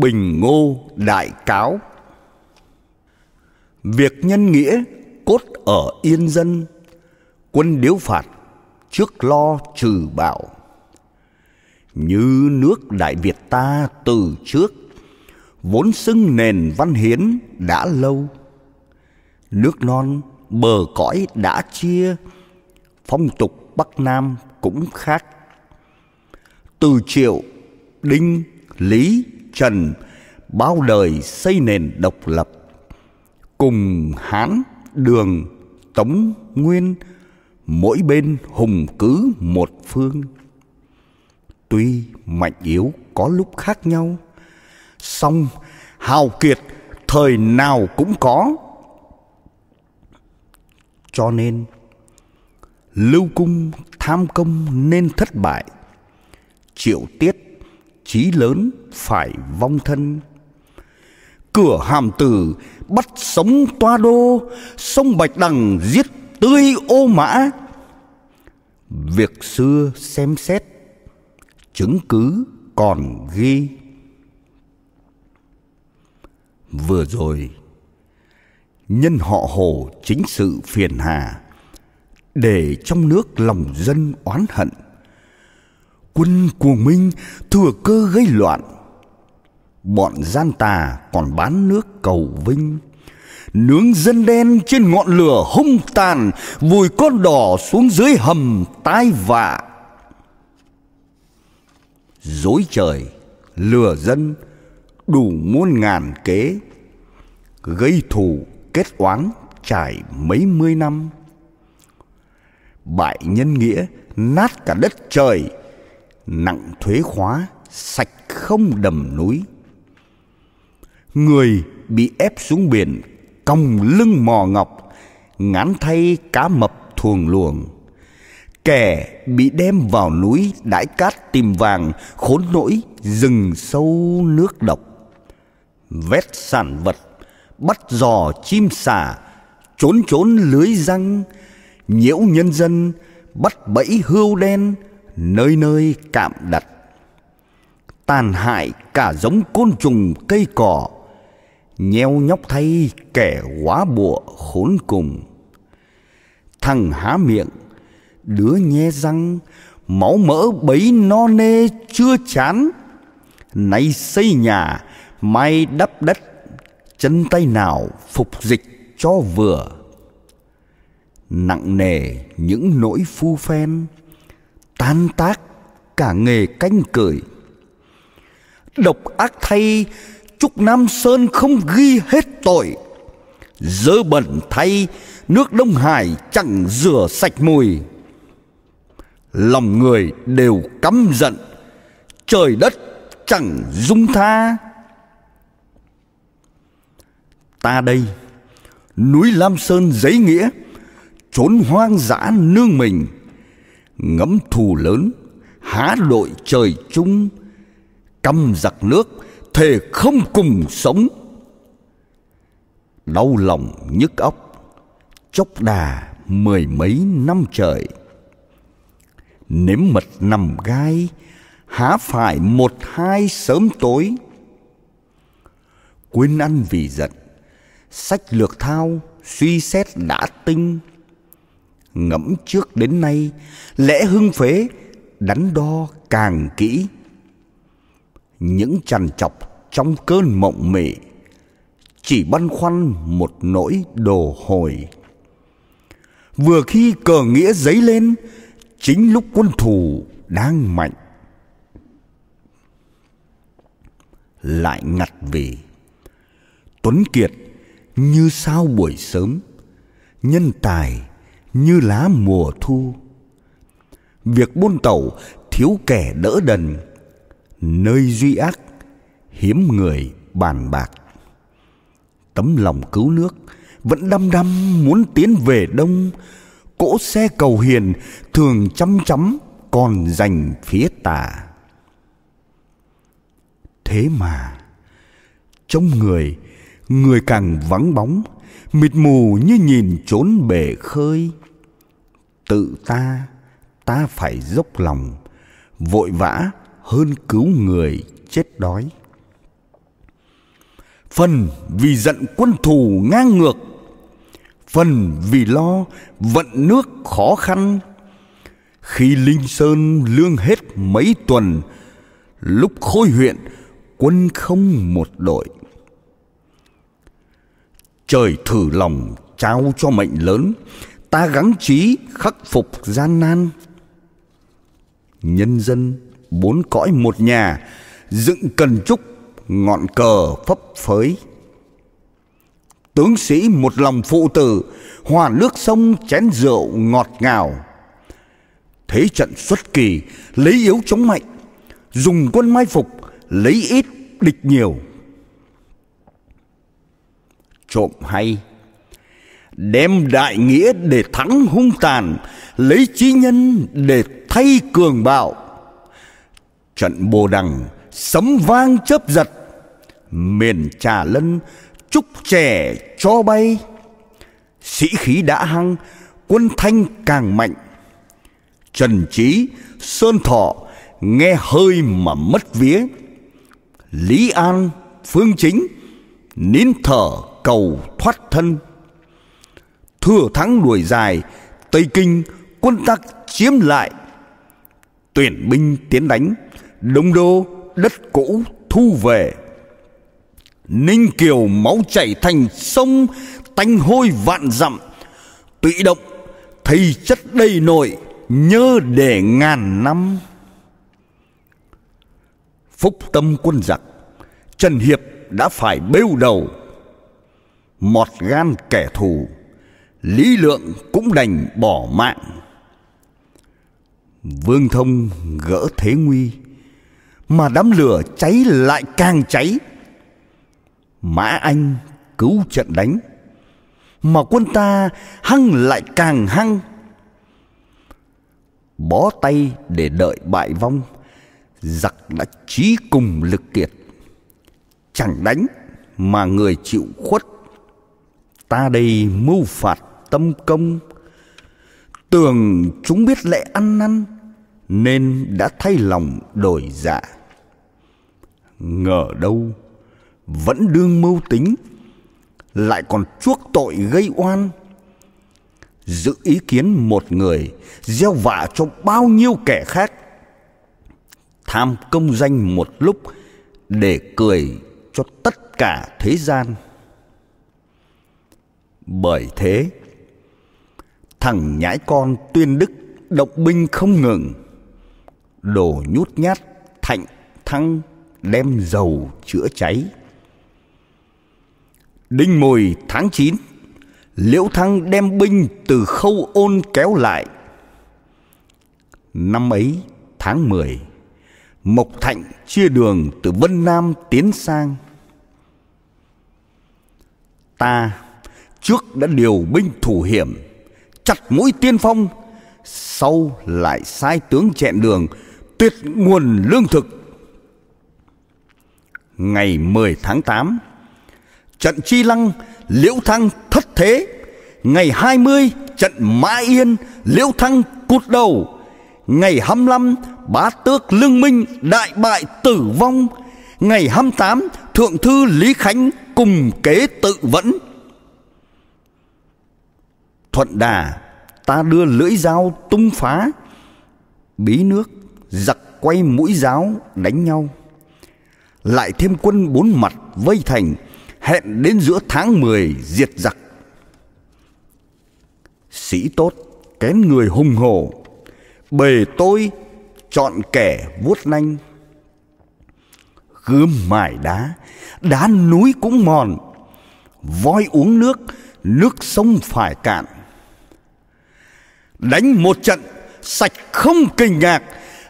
Bình Ngô Đại Cáo Việc nhân nghĩa cốt ở yên dân Quân điếu phạt trước lo trừ bạo Như nước Đại Việt ta từ trước Vốn xưng nền văn hiến đã lâu Nước non bờ cõi đã chia Phong tục Bắc Nam cũng khác Từ triệu, đinh, lý Trần bao đời xây nền độc lập. Cùng Hán, Đường, Tống, Nguyên mỗi bên hùng cứ một phương. Tuy mạnh yếu có lúc khác nhau, song hào kiệt thời nào cũng có. Cho nên Lưu cung tham công nên thất bại Triệu tiết chí lớn phải vong thân cửa hàm tử bắt sống toa đô sông bạch đằng giết tươi ô mã việc xưa xem xét chứng cứ còn ghi vừa rồi nhân họ hồ chính sự phiền hà để trong nước lòng dân oán hận quân của Minh thừa cơ gây loạn. Bọn gian tà còn bán nước cầu Vinh, nướng dân đen trên ngọn lửa hung tàn, vùi con đỏ xuống dưới hầm tai vạ. Dối trời, lừa dân, đủ muôn ngàn kế, gây thù kết oán trải mấy mươi năm. Bại nhân nghĩa, nát cả đất trời, nặng thuế khóa, sạch không đầm núi. Người bị ép xuống biển, cong lưng mò ngọc, ngán thay cá mập thuồng luồng. Kẻ bị đem vào núi đãi cát tìm vàng, khốn nỗi rừng sâu nước độc. Vét sản vật, bắt giò chim xà, trốn trốn lưới răng, nhiễu nhân dân, bắt bẫy hươu đen, nơi nơi cạm đặt tàn hại cả giống côn trùng cây cỏ nheo nhóc thay kẻ quá bụa khốn cùng thằng há miệng đứa nhe răng máu mỡ bấy no nê chưa chán nay xây nhà mai đắp đất chân tay nào phục dịch cho vừa nặng nề những nỗi phu phen tan tác cả nghề canh cười độc ác thay trúc nam sơn không ghi hết tội dơ bẩn thay nước đông hải chẳng rửa sạch mùi lòng người đều căm giận trời đất chẳng dung tha ta đây núi lam sơn giấy nghĩa trốn hoang dã nương mình ngẫm thù lớn há đội trời chung căm giặc nước thề không cùng sống đau lòng nhức óc chốc đà mười mấy năm trời nếm mật nằm gai há phải một hai sớm tối quên ăn vì giận sách lược thao suy xét đã tinh ngẫm trước đến nay lẽ hưng phế đánh đo càng kỹ những trằn trọc trong cơn mộng mị chỉ băn khoăn một nỗi đồ hồi vừa khi cờ nghĩa dấy lên chính lúc quân thù đang mạnh lại ngặt vì tuấn kiệt như sao buổi sớm nhân tài như lá mùa thu việc buôn tẩu thiếu kẻ đỡ đần nơi duy ác hiếm người bàn bạc tấm lòng cứu nước vẫn đăm đăm muốn tiến về đông cỗ xe cầu hiền thường chăm chắm còn dành phía tà thế mà trong người người càng vắng bóng mịt mù như nhìn trốn bể khơi tự ta ta phải dốc lòng vội vã hơn cứu người chết đói phần vì giận quân thù ngang ngược phần vì lo vận nước khó khăn khi linh sơn lương hết mấy tuần lúc khôi huyện quân không một đội Trời thử lòng trao cho mệnh lớn Ta gắng trí khắc phục gian nan Nhân dân bốn cõi một nhà Dựng cần trúc ngọn cờ phấp phới Tướng sĩ một lòng phụ tử Hòa nước sông chén rượu ngọt ngào Thế trận xuất kỳ Lấy yếu chống mạnh Dùng quân mai phục Lấy ít địch nhiều trộm hay đem đại nghĩa để thắng hung tàn lấy trí nhân để thay cường bạo trận bồ đằng sấm vang chớp giật miền trà lân trúc trẻ cho bay sĩ khí đã hăng quân thanh càng mạnh trần trí sơn thọ nghe hơi mà mất vía lý an phương chính nín thở cầu thoát thân thừa thắng đuổi dài tây kinh quân tắc chiếm lại tuyển binh tiến đánh đông đô đất cũ thu về ninh kiều máu chảy thành sông tanh hôi vạn dặm tụy động thầy chất đầy nội nhớ để ngàn năm phúc tâm quân giặc trần hiệp đã phải bêu đầu mọt gan kẻ thù lý lượng cũng đành bỏ mạng vương thông gỡ thế nguy mà đám lửa cháy lại càng cháy mã anh cứu trận đánh mà quân ta hăng lại càng hăng bó tay để đợi bại vong giặc đã trí cùng lực kiệt chẳng đánh mà người chịu khuất ta đây mưu phạt tâm công tưởng chúng biết lẽ ăn năn nên đã thay lòng đổi dạ ngờ đâu vẫn đương mưu tính lại còn chuốc tội gây oan giữ ý kiến một người gieo vạ cho bao nhiêu kẻ khác tham công danh một lúc để cười cho tất cả thế gian bởi thế, thằng nhãi con tuyên đức động binh không ngừng. Đồ nhút nhát, thạnh, thăng, đem dầu chữa cháy. Đinh mùi tháng chín Liễu Thăng đem binh từ khâu ôn kéo lại. Năm ấy, tháng mười Mộc Thạnh chia đường từ Vân Nam tiến sang. Ta Trước đã điều binh thủ hiểm Chặt mũi tiên phong Sau lại sai tướng chẹn đường Tuyệt nguồn lương thực Ngày 10 tháng 8 Trận Chi Lăng Liễu Thăng thất thế Ngày 20 trận Mã Yên Liễu Thăng cụt đầu Ngày 25 bá tước Lương Minh đại bại tử vong Ngày 28 thượng thư Lý Khánh cùng kế tự vẫn thuận đà ta đưa lưỡi dao tung phá bí nước giặc quay mũi giáo đánh nhau lại thêm quân bốn mặt vây thành hẹn đến giữa tháng mười diệt giặc sĩ tốt kén người hùng hồ bề tôi chọn kẻ vuốt nanh gươm mài đá đá núi cũng mòn voi uống nước nước sông phải cạn Đánh một trận sạch không kinh ngạc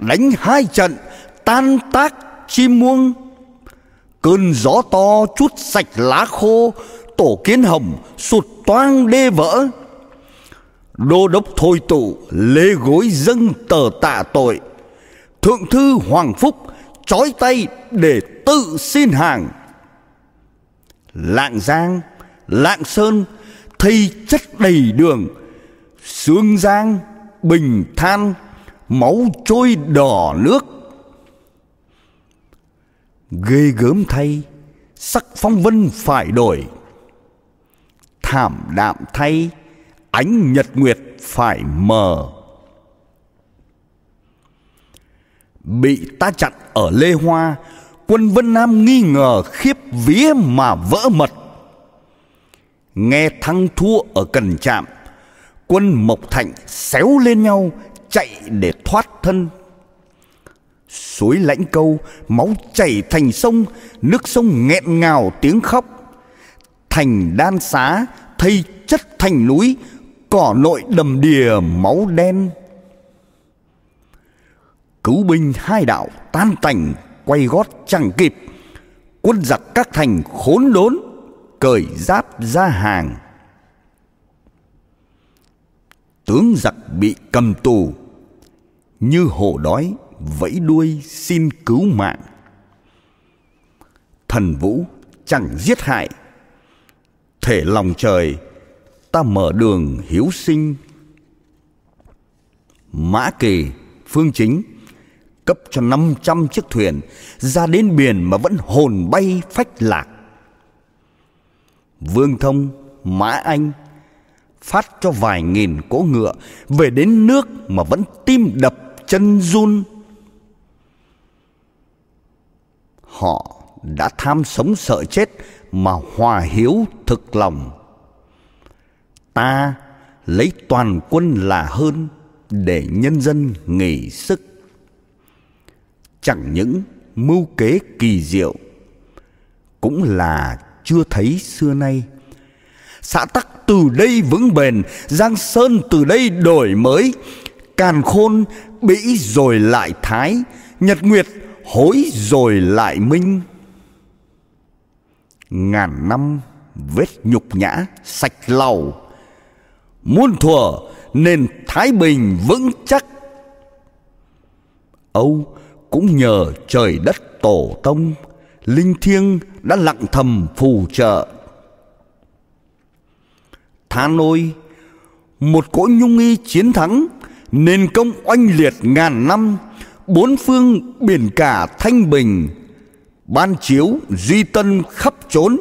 Đánh hai trận tan tác chim muông Cơn gió to chút sạch lá khô Tổ kiến hồng sụt toang đê vỡ Đô đốc thôi tụ lê gối dâng tờ tạ tội Thượng thư Hoàng Phúc trói tay để tự xin hàng Lạng Giang, Lạng Sơn thây chất đầy đường xương giang bình than máu trôi đỏ nước ghê gớm thay sắc phong vân phải đổi thảm đạm thay ánh nhật nguyệt phải mờ bị ta chặn ở lê hoa quân vân nam nghi ngờ khiếp vía mà vỡ mật nghe thăng thua ở cần trạm quân Mộc Thạnh xéo lên nhau chạy để thoát thân. Suối lãnh câu, máu chảy thành sông, nước sông nghẹn ngào tiếng khóc. Thành đan xá, thây chất thành núi, cỏ nội đầm đìa máu đen. Cứu binh hai đạo tan tành, quay gót chẳng kịp. Quân giặc các thành khốn đốn, cởi giáp ra hàng tướng giặc bị cầm tù như hổ đói vẫy đuôi xin cứu mạng thần vũ chẳng giết hại thể lòng trời ta mở đường hiếu sinh mã kỳ phương chính cấp cho 500 chiếc thuyền ra đến biển mà vẫn hồn bay phách lạc vương thông mã anh phát cho vài nghìn cỗ ngựa về đến nước mà vẫn tim đập chân run họ đã tham sống sợ chết mà hòa hiếu thực lòng ta lấy toàn quân là hơn để nhân dân nghỉ sức chẳng những mưu kế kỳ diệu cũng là chưa thấy xưa nay xã tắc từ đây vững bền Giang Sơn từ đây đổi mới Càn khôn bĩ rồi lại thái Nhật Nguyệt hối rồi lại minh Ngàn năm vết nhục nhã sạch lau Muôn thuở nền thái bình vững chắc Âu cũng nhờ trời đất tổ tông Linh thiêng đã lặng thầm phù trợ tha nôi một cỗ nhung y chiến thắng nền công oanh liệt ngàn năm bốn phương biển cả thanh bình ban chiếu duy tân khắp trốn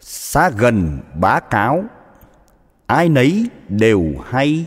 xa gần bá cáo ai nấy đều hay